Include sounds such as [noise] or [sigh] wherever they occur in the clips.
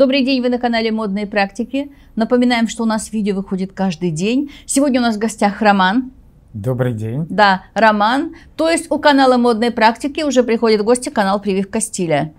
Добрый день, вы на канале «Модные практики». Напоминаем, что у нас видео выходит каждый день. Сегодня у нас в гостях Роман. Добрый день. Да, Роман. То есть у канала «Модные практики» уже приходит в гости канал «Прививка стиля».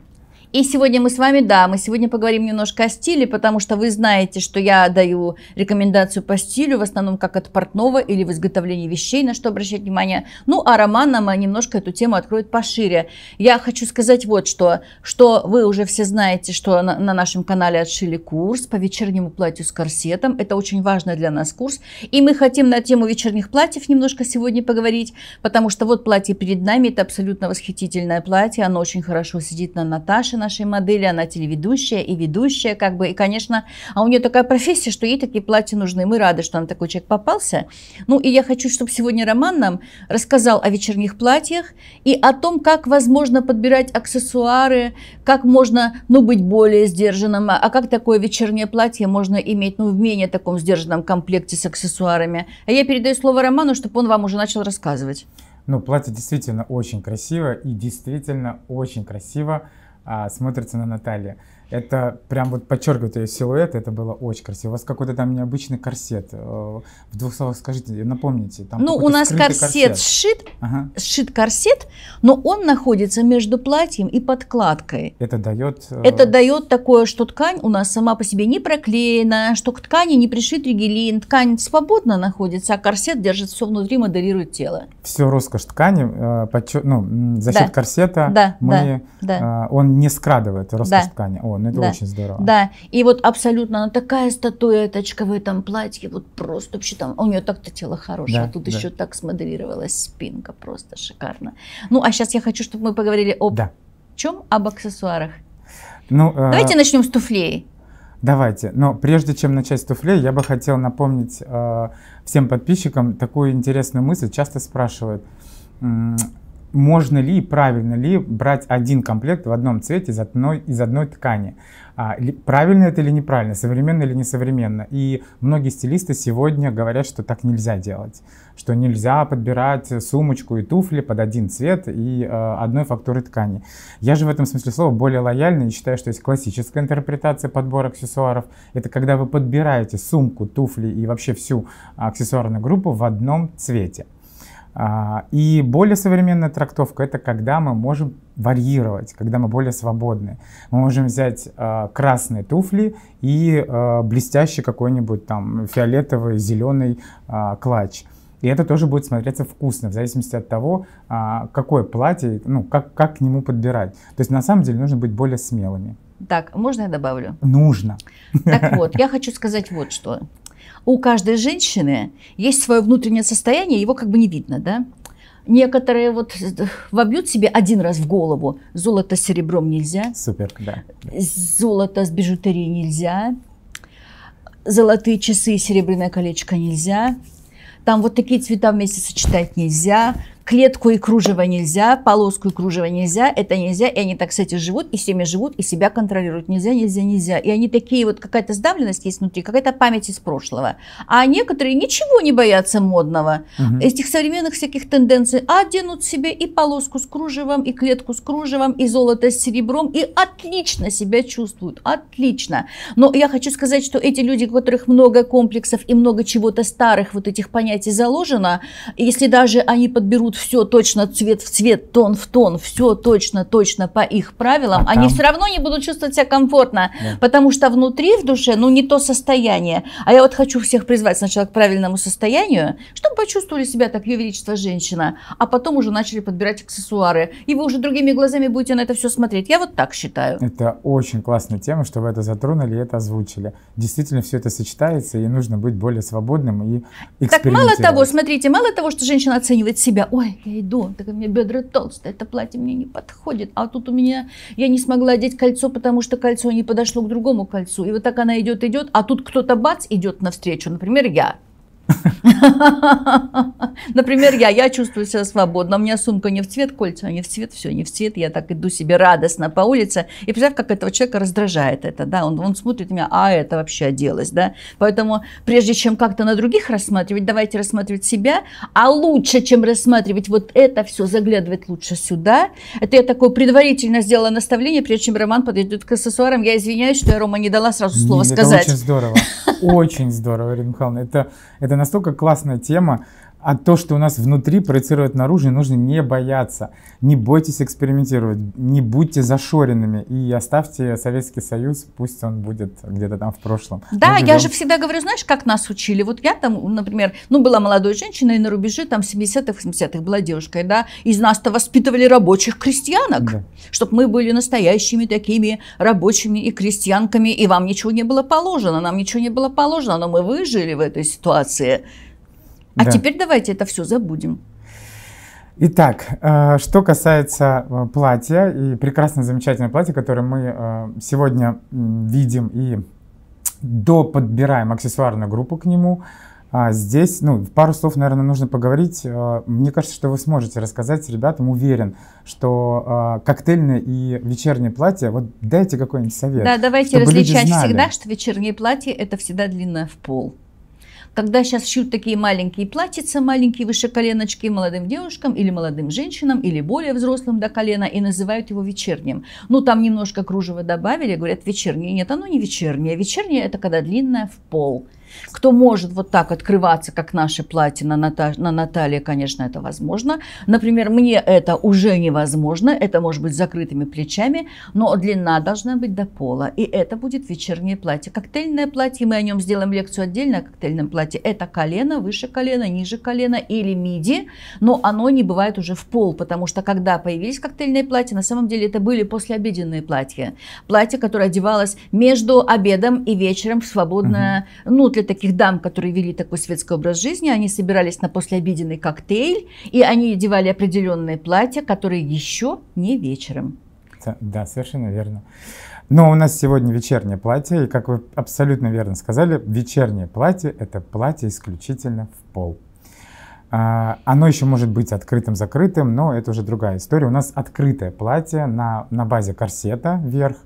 И сегодня мы с вами, да, мы сегодня поговорим немножко о стиле, потому что вы знаете, что я даю рекомендацию по стилю, в основном как от портного или в изготовлении вещей, на что обращать внимание. Ну, а Роман нам а, немножко эту тему откроет пошире. Я хочу сказать вот что, что вы уже все знаете, что на, на нашем канале отшили курс по вечернему платью с корсетом. Это очень важный для нас курс. И мы хотим на тему вечерних платьев немножко сегодня поговорить, потому что вот платье перед нами, это абсолютно восхитительное платье, оно очень хорошо сидит на Наташе, нашей модели, она телеведущая и ведущая, как бы, и, конечно, а у нее такая профессия, что ей такие платья нужны, мы рады, что она такой человек попался. Ну, и я хочу, чтобы сегодня Роман нам рассказал о вечерних платьях и о том, как возможно подбирать аксессуары, как можно, ну, быть более сдержанным, а как такое вечернее платье можно иметь, ну, в менее таком сдержанном комплекте с аксессуарами. А я передаю слово Роману, чтобы он вам уже начал рассказывать. Ну, платье действительно очень красиво и действительно очень красиво а, смотрится на Наталья. Это прям вот подчеркивает ее силуэт, это было очень красиво. У вас какой-то там необычный корсет. Э, в двух словах скажите, напомните. Там ну, у нас корсет, корсет сшит, ага. сшит корсет, но он находится между платьем и подкладкой. Это дает... Э, это дает такое, что ткань у нас сама по себе не проклеена, что к ткани не пришит ригелин, ткань свободно находится, а корсет держит все внутри, моделирует тело. Все роскошь ткани, э, подчер... ну, за счет да. корсета да, мы... Да, да. Он не скрадывает роскошь да. ткани. О, забавно, это да. очень здорово. Да, и вот абсолютно она такая статуэточка в этом платье, вот просто вообще там, у нее так-то тело хорошее, да, а тут да. еще так смоделировалась спинка, просто шикарно. Ну, а сейчас я хочу, чтобы мы поговорили об да. чем? Об аксессуарах. Ну, э, Давайте э... начнем с туфлей. Давайте. Но прежде чем начать с туфлей, я бы хотел напомнить э, всем подписчикам такую интересную мысль. Часто спрашивают, можно ли и правильно ли брать один комплект в одном цвете из одной, из одной ткани. А, ли, правильно это или неправильно, современно или несовременно. И многие стилисты сегодня говорят, что так нельзя делать, что нельзя подбирать сумочку и туфли под один цвет и э, одной фактуры ткани. Я же в этом смысле слова более лояльный и считаю, что есть классическая интерпретация подбора аксессуаров. Это когда вы подбираете сумку, туфли и вообще всю аксессуарную группу в одном цвете. А, и более современная трактовка — это когда мы можем варьировать, когда мы более свободны. Мы можем взять а, красные туфли и а, блестящий какой-нибудь там фиолетовый, зеленый клатч. И это тоже будет смотреться вкусно, в зависимости от того, какое платье, ну, как, как к нему подбирать. То есть на самом деле нужно быть более смелыми. Так, можно я добавлю? Нужно. Так вот, я хочу сказать вот что. У каждой женщины есть свое внутреннее состояние, его как бы не видно, да? Некоторые вот э, вобьют себе один раз в голову, золото с серебром нельзя. Супер, да. Золото с бижутерией нельзя. Золотые часы и серебряное колечко нельзя. Там вот такие цвета вместе сочетать нельзя клетку и кружево нельзя, полоску и кружево нельзя, это нельзя, и они так, кстати, живут, и всеми живут, и себя контролируют. Нельзя, нельзя, нельзя. И они такие, вот какая-то сдавленность есть внутри, какая-то память из прошлого. А некоторые ничего не боятся модного. Угу. Этих современных всяких тенденций оденут себе и полоску с кружевом, и клетку с кружевом, и золото с серебром, и отлично себя чувствуют, отлично. Но я хочу сказать, что эти люди, у которых много комплексов и много чего-то старых, вот этих понятий заложено, если даже они подберут все точно цвет в цвет, тон в тон, все точно-точно по их правилам, а там... они все равно не будут чувствовать себя комфортно, да. потому что внутри, в душе, ну, не то состояние. А я вот хочу всех призвать сначала к правильному состоянию, чтобы почувствовали себя так, ее величество, женщина, а потом уже начали подбирать аксессуары, и вы уже другими глазами будете на это все смотреть. Я вот так считаю. Это очень классная тема, что вы это затронули и это озвучили. Действительно, все это сочетается, и нужно быть более свободным и Так мало того, смотрите, мало того, что женщина оценивает себя, ой, куда я иду? Так у меня бедра толстые, это платье мне не подходит. А тут у меня, я не смогла одеть кольцо, потому что кольцо не подошло к другому кольцу. И вот так она идет, идет, а тут кто-то бац идет навстречу, например, я. [laughs] Например, я, я чувствую себя свободно, у меня сумка не в цвет, кольца не в цвет, все не в цвет, я так иду себе радостно по улице, и представь, как этого человека раздражает это, да, он, он смотрит на меня, а это вообще оделось, да, поэтому прежде чем как-то на других рассматривать, давайте рассматривать себя, а лучше, чем рассматривать вот это все, заглядывать лучше сюда, это я такое предварительно сделала наставление, прежде чем Роман подойдет к аксессуарам, я извиняюсь, что я Рома не дала сразу слово сказать. Это очень здорово, очень здорово, Ирина Михайловна, это, это настолько классная тема, а то, что у нас внутри проецирует наружу, нужно не бояться. Не бойтесь экспериментировать, не будьте зашоренными и оставьте Советский Союз, пусть он будет где-то там в прошлом. Да, я же всегда говорю, знаешь, как нас учили? Вот я там, например, ну, была молодой женщиной на рубеже там 70-х, 80-х была девушкой, да, из нас-то воспитывали рабочих крестьянок, да. чтобы мы были настоящими такими рабочими и крестьянками, и вам ничего не было положено, нам ничего не было положено, но мы выжили в этой ситуации. А да. теперь давайте это все забудем. Итак, э, что касается э, платья и прекрасно замечательное платье, которое мы э, сегодня видим и доподбираем аксессуарную группу к нему, а, здесь, ну, пару слов, наверное, нужно поговорить. Мне кажется, что вы сможете рассказать ребятам, уверен, что коктейльное и вечернее платье, вот дайте какой-нибудь совет. Да, давайте различать всегда, что вечернее платье это всегда длинное в пол когда сейчас шьют такие маленькие платьица, маленькие выше коленочки молодым девушкам или молодым женщинам, или более взрослым до колена, и называют его вечерним. Ну, там немножко кружева добавили, говорят, вечернее. Нет, оно не вечернее. Вечернее – это когда длинное в пол – кто может вот так открываться, как наши платья на, Ната... на Наталье, конечно, это возможно. Например, мне это уже невозможно, это может быть с закрытыми плечами, но длина должна быть до пола. И это будет вечернее платье. Коктейльное платье, мы о нем сделаем лекцию отдельно о коктейльном платье. Это колено, выше колена, ниже колена или миди, но оно не бывает уже в пол, потому что когда появились коктейльные платья, на самом деле это были послеобеденные платья. Платье, которое одевалось между обедом и вечером в свободное, угу. ну, для для таких дам, которые вели такой светский образ жизни, они собирались на послеобеденный коктейль, и они одевали определенные платья, которые еще не вечером. Да, совершенно верно. Но у нас сегодня вечернее платье, и как вы абсолютно верно сказали, вечернее платье — это платье исключительно в пол. А, оно еще может быть открытым-закрытым, но это уже другая история. У нас открытое платье на, на базе корсета вверх,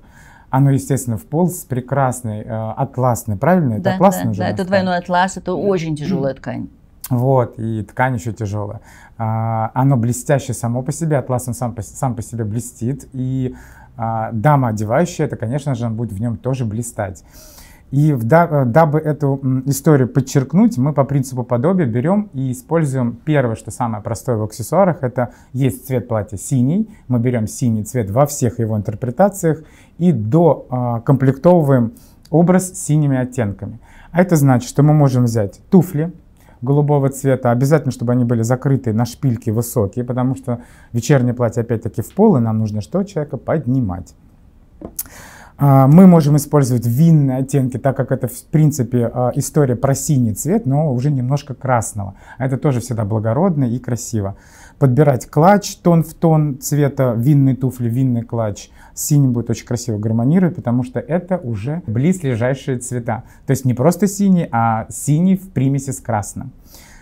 оно, естественно, в пол с прекрасной э, атласной, правильно? Да, это атласная да, да, это двойной атлас, это очень тяжелая ткань. Вот, и ткань еще тяжелая. А, оно блестящее само по себе, атлас он сам по, сам по себе блестит, и а, дама одевающая, это, конечно же, будет в нем тоже блистать. И в, э, дабы эту историю подчеркнуть, мы по принципу подобия берем и используем первое, что самое простое в аксессуарах, это есть цвет платья синий, мы берем синий цвет во всех его интерпретациях и докомплектовываем а, образ синими оттенками. А это значит, что мы можем взять туфли, голубого цвета. Обязательно, чтобы они были закрытые на шпильке высокие, потому что вечернее платье опять-таки в пол, и нам нужно что? Человека поднимать. А, мы можем использовать винные оттенки, так как это, в принципе, а, история про синий цвет, но уже немножко красного. Это тоже всегда благородно и красиво. Подбирать клатч тон в тон цвета винной туфли, винный клатч. Синий будет очень красиво гармонировать, потому что это уже близлежащие цвета. То есть не просто синий, а синий в примеси с красным.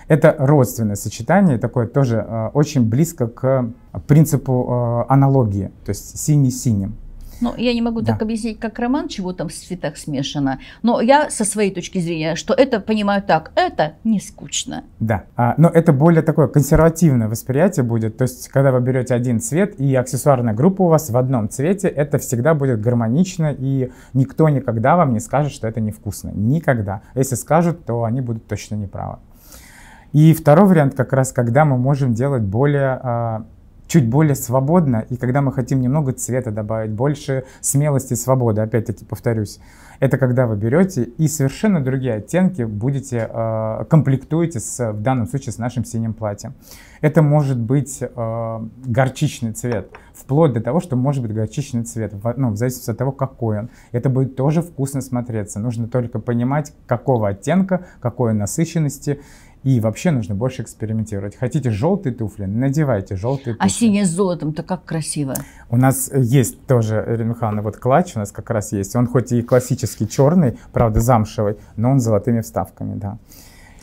Это родственное сочетание, такое тоже э, очень близко к принципу э, аналогии, то есть синий-синим. Ну, я не могу да. так объяснить, как роман, чего там в цветах смешано. Но я со своей точки зрения, что это понимаю так, это не скучно. Да, а, но это более такое консервативное восприятие будет. То есть, когда вы берете один цвет, и аксессуарная группа у вас в одном цвете, это всегда будет гармонично, и никто никогда вам не скажет, что это невкусно. Никогда. Если скажут, то они будут точно неправы. И второй вариант как раз, когда мы можем делать более а, чуть более свободно, и когда мы хотим немного цвета добавить, больше смелости, свободы, опять-таки повторюсь, это когда вы берете и совершенно другие оттенки будете э, комплектуете с, в данном случае с нашим синим платьем. Это может быть э, горчичный цвет, вплоть до того, что может быть горчичный цвет, в, ну, в зависимости от того, какой он. Это будет тоже вкусно смотреться. Нужно только понимать, какого оттенка, какой насыщенности и вообще нужно больше экспериментировать. Хотите желтые туфли, надевайте желтые а туфли. А синие с золотом-то как красиво. У нас э, есть тоже, Ринхана, вот клатч у нас как раз есть. Он хоть и классический черный, правда замшевый, но он с золотыми вставками, да.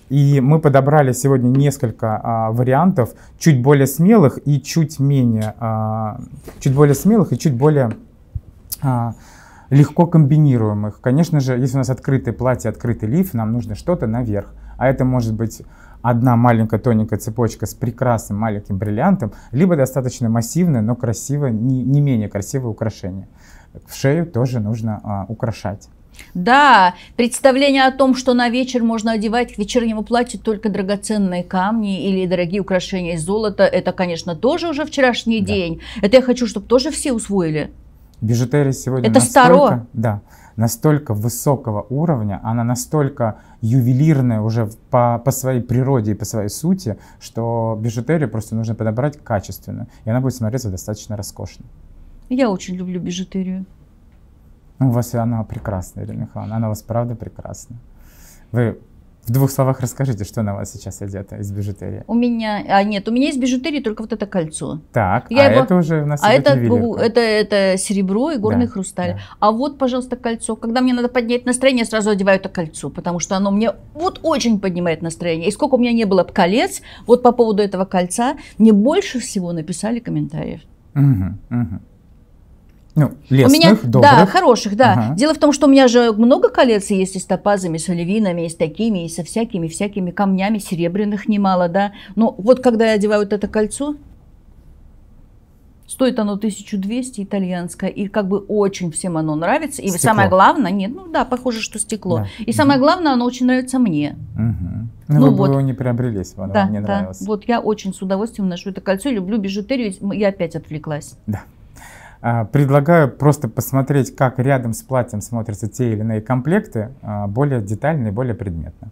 И мы подобрали сегодня несколько а, вариантов, чуть более смелых и чуть менее, а, чуть более смелых и чуть более а, легко комбинируемых. Конечно же, если у нас открытое платье, открытый лиф, нам нужно что-то наверх а это может быть одна маленькая тоненькая цепочка с прекрасным маленьким бриллиантом, либо достаточно массивное, но красивое, не, не менее красивое украшение. В шею тоже нужно а, украшать. Да, представление о том, что на вечер можно одевать к вечернему платью только драгоценные камни или дорогие украшения из золота, это, конечно, тоже уже вчерашний да. день. Это я хочу, чтобы тоже все усвоили. Бижутерия сегодня Это настолько, старо. Да, настолько высокого уровня, она настолько ювелирная уже по, по своей природе и по своей сути, что бижутерию просто нужно подобрать качественно, и она будет смотреться достаточно роскошно. Я очень люблю бижутерию. Ну, у вас она прекрасная, Ирина Михайловна, она у вас правда прекрасна. Вы в двух словах расскажите, что на вас сейчас одето из бижутерии. У меня, а нет, у меня из бижутерии только вот это кольцо. Так, я а его, это уже у нас А это, это, это серебро и горный да, хрусталь. Да. А вот, пожалуйста, кольцо. Когда мне надо поднять настроение, я сразу одеваю это кольцо, потому что оно мне вот очень поднимает настроение. И сколько у меня не было колец, вот по поводу этого кольца, мне больше всего написали комментариев. Угу, угу. Ну, лесных, у меня, добрых. Да, хороших, да. Ага. Дело в том, что у меня же много коллекций есть и с топазами, и с оливинами, и с такими, и со всякими, всякими камнями, серебряных немало, да. Но вот когда я одеваю вот это кольцо, Стоит оно 1200 итальянское, и как бы очень всем оно нравится. И стекло. самое главное, нет, ну да, похоже, что стекло. Да. И угу. самое главное, оно очень нравится мне. Угу. Ну, ну вы вот. бы его не приобрели, если бы оно да, вам не да. нравилось. Вот я очень с удовольствием ношу это кольцо, люблю бижутерию, я опять отвлеклась. Да. А, предлагаю просто посмотреть, как рядом с платьем смотрятся те или иные комплекты, а, более детально и более предметно.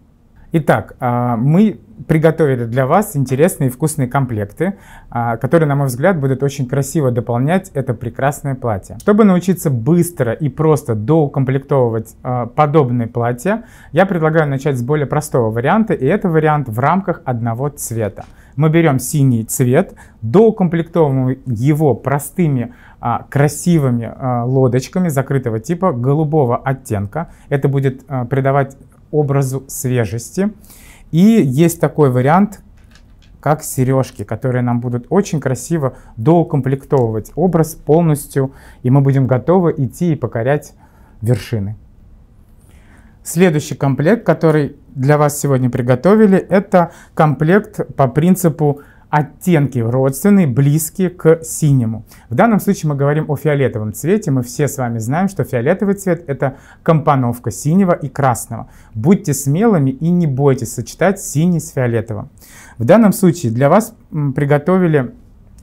Итак, а, мы приготовили для вас интересные и вкусные комплекты, которые, на мой взгляд, будут очень красиво дополнять это прекрасное платье. Чтобы научиться быстро и просто доукомплектовывать подобные платья, я предлагаю начать с более простого варианта, и это вариант в рамках одного цвета мы берем синий цвет, доукомплектовываем его простыми а, красивыми а, лодочками закрытого типа голубого оттенка. Это будет а, придавать образу свежести. И есть такой вариант, как сережки, которые нам будут очень красиво доукомплектовывать образ полностью, и мы будем готовы идти и покорять вершины. Следующий комплект, который для вас сегодня приготовили, это комплект по принципу оттенки родственные, близкие к синему. В данном случае мы говорим о фиолетовом цвете. Мы все с вами знаем, что фиолетовый цвет – это компоновка синего и красного. Будьте смелыми и не бойтесь сочетать синий с фиолетовым. В данном случае для вас приготовили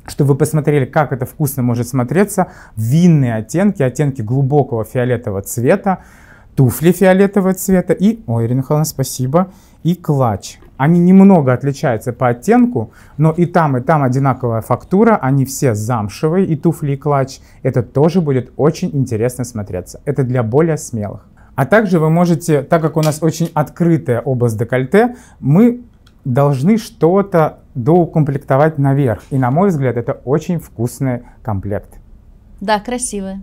чтобы вы посмотрели, как это вкусно может смотреться, винные оттенки, оттенки глубокого фиолетового цвета, туфли фиолетового цвета и, ой, Ирина Михайловна, спасибо, и клатч. Они немного отличаются по оттенку, но и там, и там одинаковая фактура, они все замшевые, и туфли, и клатч. Это тоже будет очень интересно смотреться. Это для более смелых. А также вы можете, так как у нас очень открытая область декольте, мы должны что-то доукомплектовать наверх. И, на мой взгляд, это очень вкусный комплект. Да, красивый.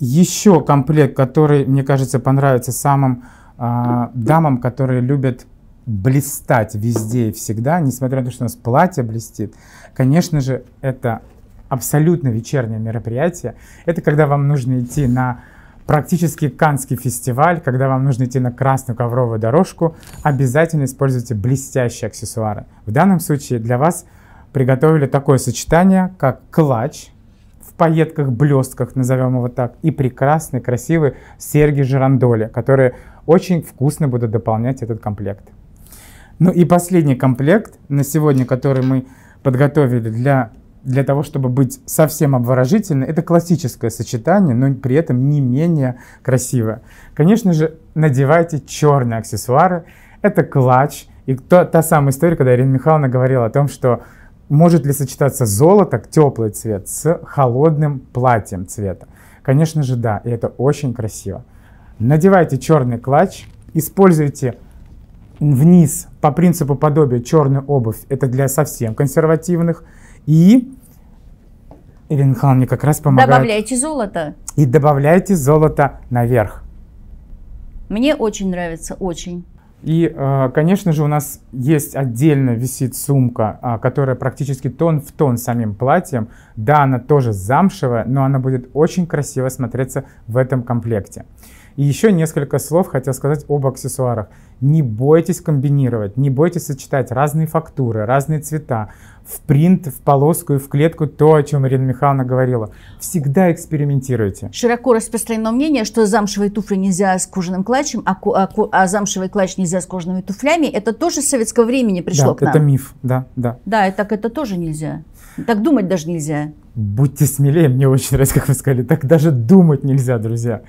Еще комплект, который, мне кажется, понравится самым э, дамам, которые любят блистать везде и всегда, несмотря на то, что у нас платье блестит. Конечно же, это абсолютно вечернее мероприятие. Это когда вам нужно идти на практически Канский фестиваль, когда вам нужно идти на красную ковровую дорожку, обязательно используйте блестящие аксессуары. В данном случае для вас приготовили такое сочетание, как клатч – пайетках, блестках, назовем его так, и прекрасные, красивые серьги жирандоли, которые очень вкусно будут дополнять этот комплект. Ну и последний комплект на сегодня, который мы подготовили для, для того, чтобы быть совсем обворожительным, это классическое сочетание, но при этом не менее красивое. Конечно же, надевайте черные аксессуары. Это клатч. И то, та самая история, когда Ирина Михайловна говорила о том, что может ли сочетаться золото, теплый цвет, с холодным платьем цвета? Конечно же, да, и это очень красиво. Надевайте черный клатч, используйте вниз по принципу подобия черную обувь, это для совсем консервативных, и Ирина Михайловна мне как раз помогает. Добавляйте золото. И добавляйте золото наверх. Мне очень нравится, очень. И, э, конечно же, у нас есть отдельно висит сумка, а, которая практически тон в тон самим платьем. Да, она тоже замшевая, но она будет очень красиво смотреться в этом комплекте. И еще несколько слов хотел сказать об аксессуарах. Не бойтесь комбинировать, не бойтесь сочетать разные фактуры, разные цвета, в принт, в полоску и в клетку, то, о чем Ирина Михайловна говорила. Всегда экспериментируйте. Широко распространено мнение, что замшевые туфли нельзя с кожаным клатчем, а, ку- а, а замшевый клатч нельзя с кожаными туфлями. Это тоже с советского времени пришло да, к нам. это миф, да, да. Да, и так это тоже нельзя. Так думать даже нельзя. Будьте смелее, мне очень нравится, как вы сказали, так даже думать нельзя, друзья.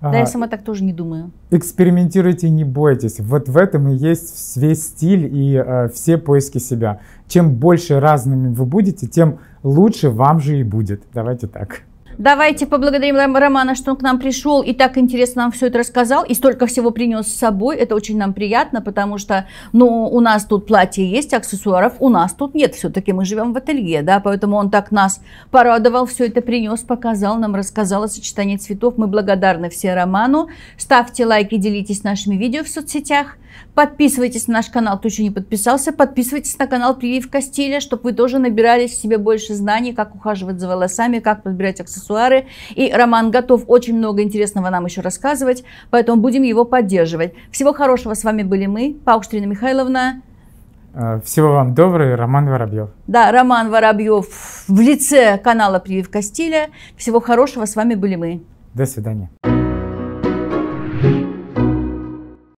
Да, я а, сама так тоже не думаю. Экспериментируйте, не бойтесь. Вот в этом и есть весь стиль и э, все поиски себя. Чем больше разными вы будете, тем лучше вам же и будет. Давайте так. Давайте поблагодарим Романа, что он к нам пришел и так интересно нам все это рассказал, и столько всего принес с собой. Это очень нам приятно, потому что, ну, у нас тут платье есть, аксессуаров у нас тут нет. Все-таки мы живем в ателье, да, поэтому он так нас порадовал, все это принес, показал нам, рассказал о сочетании цветов. Мы благодарны все Роману. Ставьте лайки, делитесь нашими видео в соцсетях. Подписывайтесь на наш канал, кто еще не подписался. Подписывайтесь на канал Прививка Стиля, чтобы вы тоже набирались в себе больше знаний, как ухаживать за волосами, как подбирать аксессуары аксессуары. И Роман готов очень много интересного нам еще рассказывать, поэтому будем его поддерживать. Всего хорошего, с вами были мы, Паукштрина Михайловна. А, всего вам доброго, Роман Воробьев. Да, Роман Воробьев в лице канала «Прививка стиля». Всего хорошего, с вами были мы. До свидания.